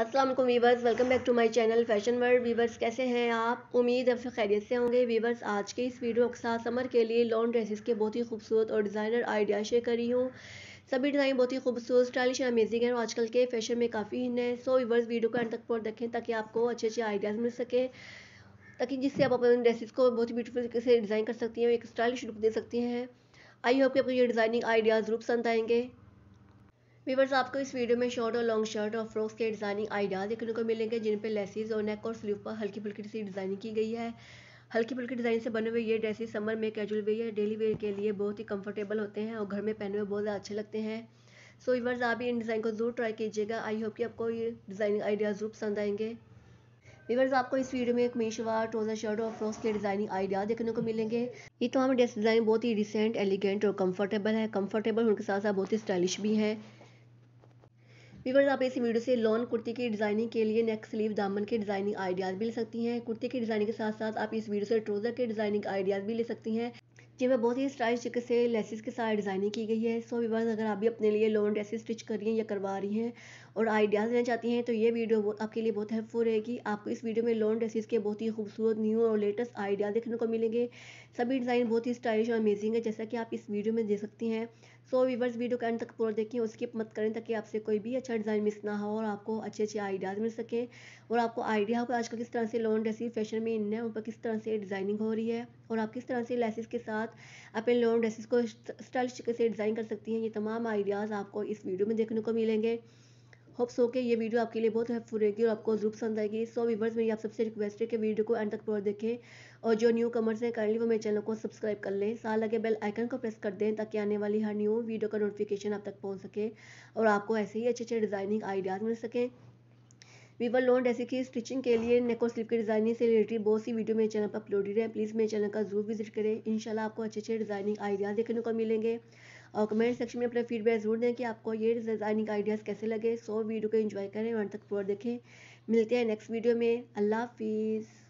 Aslam viewers welcome back to my channel fashion world viewers कैसे हैं आप उम्मीद अब खैरियत से होंगे वीवर्स आज के इस वीडियो के साथ समर के लिए लॉन्ग ड्रेसेस के बहुत ही खूबसूरत और डिज़ाइनर आइडिया शेयर कर रही हूँ सभी डिज़ाइन बहुत ही खूबसूरत स्टाइलिश एंड अमेजिंग है और आजकल के फैशन में काफ़ी हिन्न है सो वीवर्स वीडियो को एंड तक पर देखें ताकि आपको अच्छे अच्छे आइडियाज़ मिल सके ताकि जिससे आप अपने ड्रेसेस को बहुत ही ब्यूटीफुल से डिज़ाइन कर सकती हैं एक स्टाइलिश लुक दे सकती हैं आई होप कि आपको ये डिज़ाइनिंग आइडियाज़ रूप पसंद आएंगे वीवर्स आपको इस वीडियो में शॉर्ट और लॉन्ग शर्ट और फ्रॉक्स के डिज़ाइनिंग आइडिया देखने को मिलेंगे जिन पर लेसिस और नेक और स्लीव पर हल्की फुल्की सी डिज़ाइनिंग की गई है हल्की फुल्की डिज़ाइन से बने हुए ये ड्रेसेस समर में कैजुअल वेयर डेली वेयर के लिए बहुत ही कंफर्टेबल होते हैं और घर में पहने हुए बहुत ज़्यादा अच्छे लगते हैं सो वीवर्स आप इन डिज़ाइन को ज़रूर ट्राई कीजिएगा आई होप कि आपको ये डिज़ाइनिंग आइडिया ज़रूर पसंद आएंगे वीवर्स आपको इस वीडियो में एक मेशवार ट्रोजर शर्ट और फ्रॉक्स के डिजाइनिंग आइडिया देखने को मिलेंगे ये तमाम ड्रेस डिजाइन बहुत ही रिसेंट एलिगेंट और कंफर्टेबल है कंफर्टेबल उनके साथ साथ बहुत ही स्टाइलिश भी है वीवर्स आप इस वीडियो से लॉन कुर्ती की डिज़ाइनिंग के लिए नेक स्लीव दामन के डिज़ाइनिंग आइडियाज़ भी ले सकती हैं कुर्ती की डिज़ाइनिंग के साथ साथ आप इस वीडियो से ट्रोज़र के डिज़ाइनिंग आइडियाज़ भी ले सकती हैं ये मैं बहुत ही स्टाइलिश तरीके से लेसिस के साथ डिज़ाइनिंग की गई है सो बस अगर आप भी अपने लिए लॉन्ग ड्रेसेस स्टिच कर रही हैं या करवा रही हैं और आइडियाज़ लेना चाहती हैं तो ये वीडियो आपके लिए बहुत हेल्पफुल रहेगी आपको इस वीडियो में लॉन्ग ड्रेसेस के बहुत ही खूबसूरत न्यू और लेटेस्ट आइडिया देखने को मिलेंगे सभी डिज़ाइन बहुत ही स्टाइलिश और अमेजिंग है जैसा कि आप इस वीडियो में देख सकती हैं सो वीवर्स वीडियो के अंत तक पूरा देखें उसकी मत करें ताकि आपसे कोई भी अच्छा डिज़ाइन मिस ना हो और आपको अच्छे अच्छे आइडियाज़ मिल सके और आपको आइडिया हो कि आजकल किस तरह से लॉन्ग ड्रेसिस फैशन में इन है उन पर किस तरह से डिज़ाइनिंग हो रही है और आप किस तरह से लेसिस के साथ साथ अपने लोन ड्रेसेस को स्टाइलिश तरीके से डिज़ाइन कर सकती हैं ये तमाम आइडियाज़ आपको इस वीडियो में देखने को मिलेंगे होप्स हो के ये वीडियो आपके लिए बहुत हेल्पफुल रहेगी और आपको जरूर पसंद आएगी सो व्यूवर्स मेरी आप सबसे रिक्वेस्ट है कि वीडियो को एंड तक पूरा देखें और जो न्यू कमर्स हैं काइंडली वो मेरे चैनल को सब्सक्राइब कर लें साथ लगे बेल आइकन को प्रेस कर दें ताकि आने वाली हर न्यू वीडियो का नोटिफिकेशन आप तक पहुँच सके और आपको ऐसे ही अच्छे अच्छे डिज़ाइनिंग आइडियाज़ मिल सकें वीवर लोन जैसे कि स्टिचिंग के लिए नेको स्लिप के डिज़ाइनिंग से रिलेटेड बहुत सी वीडियो मेरे चैनल पर अपलोडेड है प्लीज़ मेरे चैनल का जरूर विजिट करें इनशाला आपको अच्छे अच्छे डिज़ाइनिंग आइडियाज़ देखने को मिलेंगे और कमेंट सेक्शन में अपना फीडबैक जरूर दें कि आपको ये डिज़ाइनिंग आइडियाज़ कैसे लगे सो वीडियो को इन्जॉय करें वहाँ तक पूरा देखें मिलते हैं नेक्स्ट वीडियो में अल्लाह हाफिज़